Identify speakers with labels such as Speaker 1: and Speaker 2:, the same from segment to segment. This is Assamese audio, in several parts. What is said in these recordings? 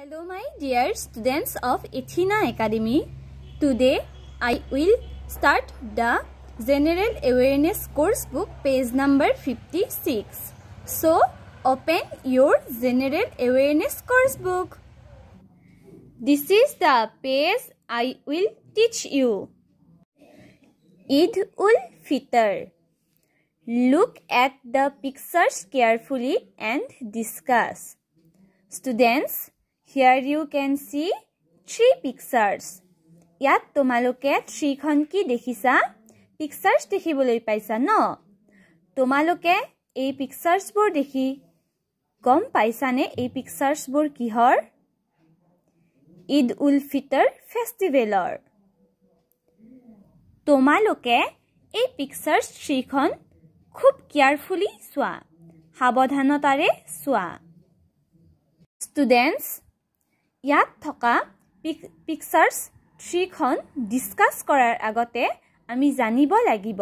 Speaker 1: Hello my dear students of Athena Academy. Today I will start the General Awareness Course Book page number 56. So open your General Awareness Course Book. This is the page I will teach you. Eid ul Fitr. Look at the pictures carefully and discuss. Students, here you can see three pictures ইয়াত তোমালোকে থ্ৰীখন কি দেখিছা পিকচাৰ্ছ দেখিবলৈ পাইছা ন তোমালোকে এই পিকচাৰ্ছবোৰ দেখি গম পাইছানে এই পিকচাৰ্ছবোৰ কিহৰ ঈদ উল ফিটৰ ফেষ্টিভেলৰ তোমালোকে এই পিকচাৰ্ছ থ্ৰীখন খুব কেয়াৰফুলি চোৱা সাৱধানতাৰে চোৱা ষ্টুডেণ্টছ ইয়াত থকা পিকচাৰ্ছ থ্ৰীখন ডিছকাছ কৰাৰ আগতে আমি জানিব লাগিব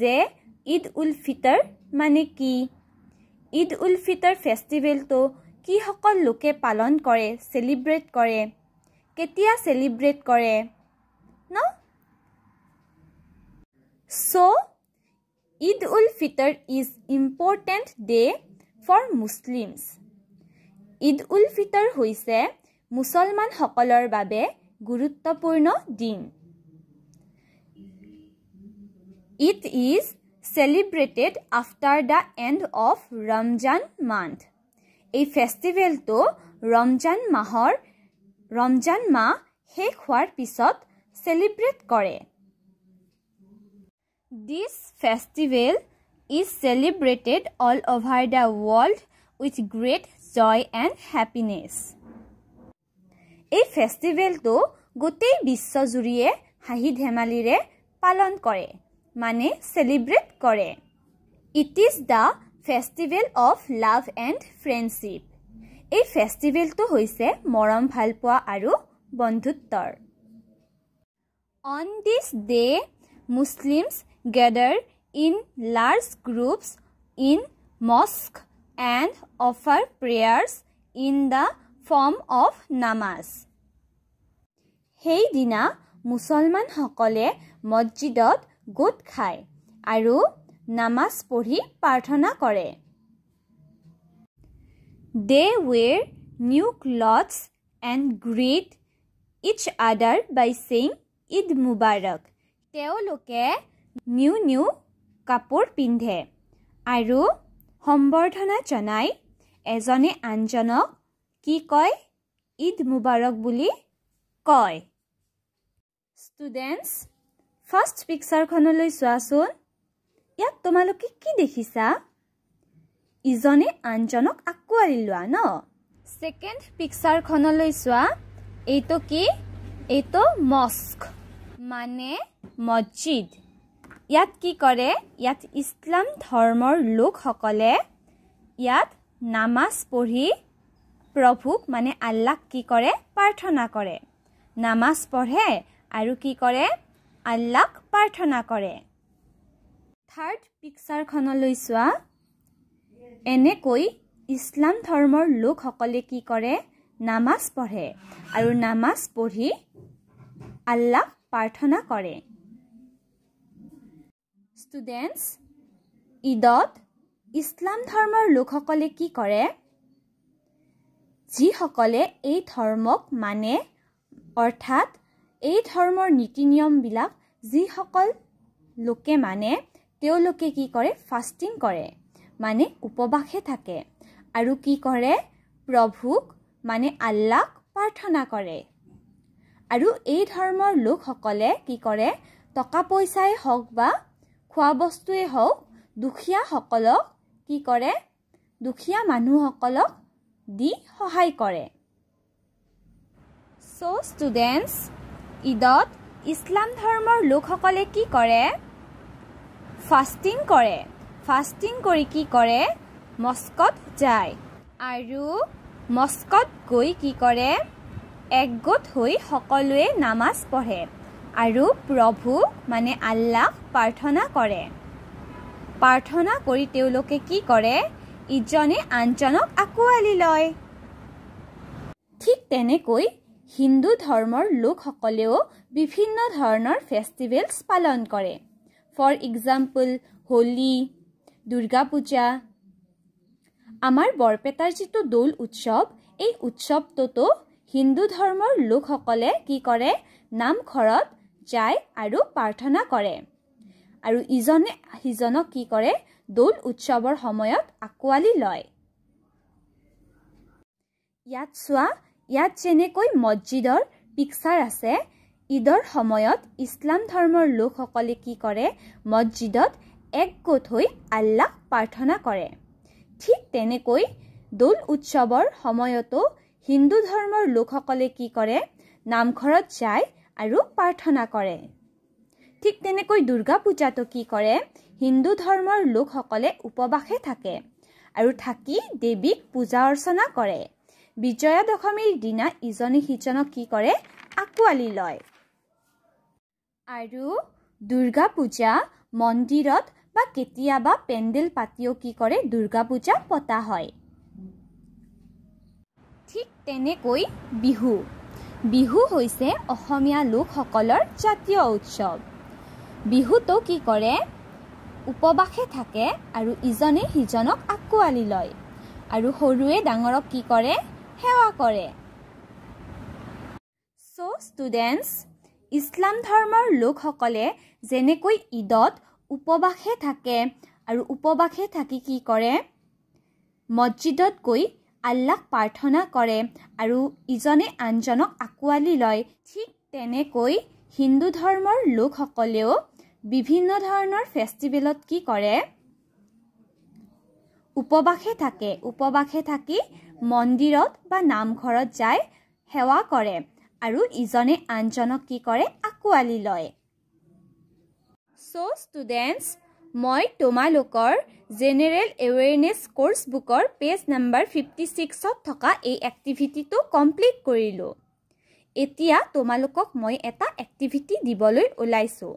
Speaker 1: যে ঈদ উল ফিটৰ মানে কি ঈদ উল ফিতৰ ফেষ্টিভেলটো কিসকল লোকে পালন কৰে চেলিব্ৰেট কৰে কেতিয়া চেলিব্ৰেট কৰে ন so' Eid ul Fitr is important day' for Muslims Eid ul Fitr হৈছে মুছলমানসকলৰ বাবে গুৰুত্বপূৰ্ণ দিন it is celebrated after the end of Ramzan month এই ফেষ্টিভেলটো ৰমজান মাহৰ ৰমজান মাহ শেষ হোৱাৰ পিছত চেলিব্ৰেট কৰে this festival is celebrated all over the world with great joy and happiness এই ফেষ্টিভেলটো গোটেই বিশ্বজুৰিয়ে হাঁহি ধেমালিৰে পালন কৰে মানে চেলিব্ৰেট কৰে it is the festival of love and friendship এই ফেষ্টিভেলটো হৈছে মৰম ভালপোৱা আৰু বন্ধুত্বৰ on this day Muslims gather in large groups in mosque and offer prayers in the form of namaz সেইদিনা মুছলমানসকলে মছজিদত গোট খায় আৰু নামাজ পঢ়ি প্ৰাৰ্থনা কৰে they wear new clothes and greet each other by চিং ঈদ মুবাৰক তেওঁলোকে নিউ নিউ কাপোৰ পিন্ধে আৰু সম্বৰ্ধনা জনাই এজনে আনজনক কি কয় ঈদ মুবাৰক বুলি কয় ষ্টুডেণ্টছ ফাৰ্ষ্ট পিকচাৰখনলৈ চোৱাচোন ইয়াত তোমালোকে কি দেখিছা ইজনে আনজনক আঁকোৱালি লোৱা ন ছেকেণ্ড পিকচাৰখনলৈ চোৱা এইটো কি এইটো মস্ক মানে মছজিদ ইয়াত কি কৰে ইয়াত ইছলাম ধৰ্মৰ লোকসকলে ইয়াত নামাজ পঢ়ি প্ৰভুক মানে আল্লাক কি কৰে প্ৰাৰ্থনা কৰে নামাজ পঢ়ে আৰু কি কৰে আল্লাক প্ৰাৰ্থনা কৰে থাৰ্ড পিকচাৰখনলৈ চোৱা এনেকৈ ইছলাম ধৰ্মৰ লোকসকলে কি কৰে নামাজ পঢ়ে আৰু নামাজ পঢ়ি আল্লাহ প্ৰাৰ্থনা কৰে ষ্টুডেণ্টছ ঈদত ইছলাম ধৰ্মৰ লোকসকলে কি কৰে যিসকলে এই ধৰ্মক মানে অৰ্থাৎ এই ধৰ্মৰ নীতি নিয়মবিলাক যিসকল লোকে মানে তেওঁলোকে কি কৰে ফাষ্টিং কৰে মানে উপবাসে থাকে আৰু কি কৰে প্ৰভুক মানে আল্লাক প্ৰাৰ্থনা কৰে আৰু এই ধৰ্মৰ লোকসকলে কি কৰে টকা পইচাই হওক বা খোৱা বস্তুৱেই হওক দুখীয়াসকলক কি কৰে দুখীয়া মানুহসকলক দি সহায় কৰে চ' ষ্টুডেণ্টছ ঈদত ইছলাম ধৰ্মৰ লোকসকলে কি কৰে ফাষ্টিং কৰে ফাষ্টিং কৰি কি কৰে মস্কত যায় আৰু মস্কত গৈ কি কৰে একগোট হৈ সকলোৱে নামাজ পঢ়ে আৰু প্ৰভু মানে আল্লাহ প্ৰাৰ্থনা কৰে প্ৰাৰ্থনা কৰি তেওঁলোকে কি কৰে ইজনে আনজনক আঁকোৱালি লয় ঠিক তেনেকৈ হিন্দু ধৰ্মৰ লোকসকলেও বিভিন্ন ধৰণৰ ফেষ্টিভেলছ পালন কৰে ফৰ এক্সাম্পল হোলী দুৰ্গা পূজা আমাৰ বৰপেটাৰ যিটো দৌল উৎসৱ এই উৎসৱটোতো হিন্দু ধৰ্মৰ লোকসকলে কি কৰে নামঘৰত যায় আৰু প্ৰাৰ্থনা কৰে আৰু ইজনে সিজনক কি কৰে দৌল উৎসৱৰ সময়ত আঁকোৱালি লয় ইয়াত চোৱা ইয়াত যেনেকৈ মছজিদৰ পিকচাৰ আছে ঈদৰ সময়ত ইছলাম ধৰ্মৰ লোকসকলে কি কৰে মছজিদত একগোট হৈ আল্লাহ প্ৰাৰ্থনা কৰে ঠিক তেনেকৈ দৌল উৎসৱৰ সময়তো হিন্দু ধৰ্মৰ লোকসকলে কি কৰে নামঘৰত যায় আৰু প্ৰাৰ্থনা কৰে ঠিক তেনেকৈ দুৰ্গা পূজাটো কি কৰে হিন্দু ধৰ্মৰ লোকসকলে উপবাসে থাকে আৰু থাকি দেৱীক পূজা অৰ্চনা কৰে বিজয়া দশমীৰ দিনা ইজনে সিজনক কি কৰে আঁকোৱালি লয় আৰু দুৰ্গা পূজা মন্দিৰত বা কেতিয়াবা পেণ্ডেল পাতিও কি কৰে দুৰ্গা পূজা পতা হয় ঠিক তেনেকৈ বিহু বিহু হৈছে অসমীয়া লোকসকলৰ জাতীয় উৎসৱ বিহুতো কি কৰে উপবাসে থাকে আৰু ইজনে সিজনক আঁকোৱালি লয় আৰু সৰুৱে ডাঙৰক কি কৰে সেৱা কৰে চ' ষ্টুডেণ্টছ ইছলাম ধৰ্মৰ লোকসকলে যেনেকৈ ঈদত উপবাসে থাকে আৰু উপবাসে থাকি কি কৰে মছজিদত গৈ আল্লাক প্ৰাৰ্থনা কৰে আৰু ইজনে আনজনক আঁকোৱালি লয় ঠিক তেনেকৈ হিন্দু ধৰ্মৰ লোকসকলেও বিভিন্ন ধৰণৰ ফেষ্টিভেলত কি কৰে উপবাসে থাকে উপবাসে থাকি মন্দিৰত বা নামঘৰত যায় সেৱা কৰে আৰু ইজনে আনজনক কি কৰে আঁকোৱালি লয় চ' ষ্টুডেণ্টছ মই তোমালোকৰ জেনেৰেল এৱেৰনেছ কোৰ্চ বুকৰ পেজ নাম্বাৰ ফিফটি ছিক্সত থকা এই এক্টিভিটিটো কমপ্লিট কৰিলোঁ এতিয়া তোমালোকক মই এটা এক্টিভিটি দিবলৈ ওলাইছোঁ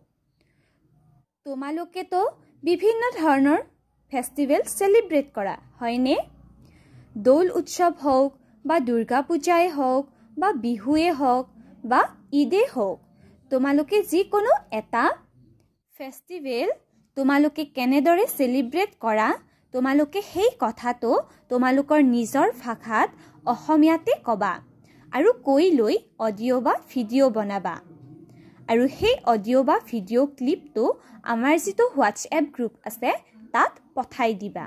Speaker 1: তোমালোকেতো বিভিন্ন ধৰণৰ ফেষ্টিভেল চেলিব্ৰেট কৰা হয়নে দৌল উৎসৱ হওক বা দুৰ্গা পূজাই হওক বা বিহুৱে হওক বা ঈদেই হওক তোমালোকে যিকোনো এটা ফেষ্টিভেল তোমালোকে কেনেদৰে চেলিব্ৰেট কৰা তোমালোকে সেই কথাটো তোমালোকৰ নিজৰ ভাষাত অসমীয়াতে ক'বা আৰু কৈ লৈ অডিঅ' বা ভিডিঅ' বনাবা আৰু সেই অডিঅ' বা ভিডিঅ' ক্লিপটো আমাৰ যিটো হোৱাটছএপ গ্ৰুপ আছে তাত পঠাই দিবা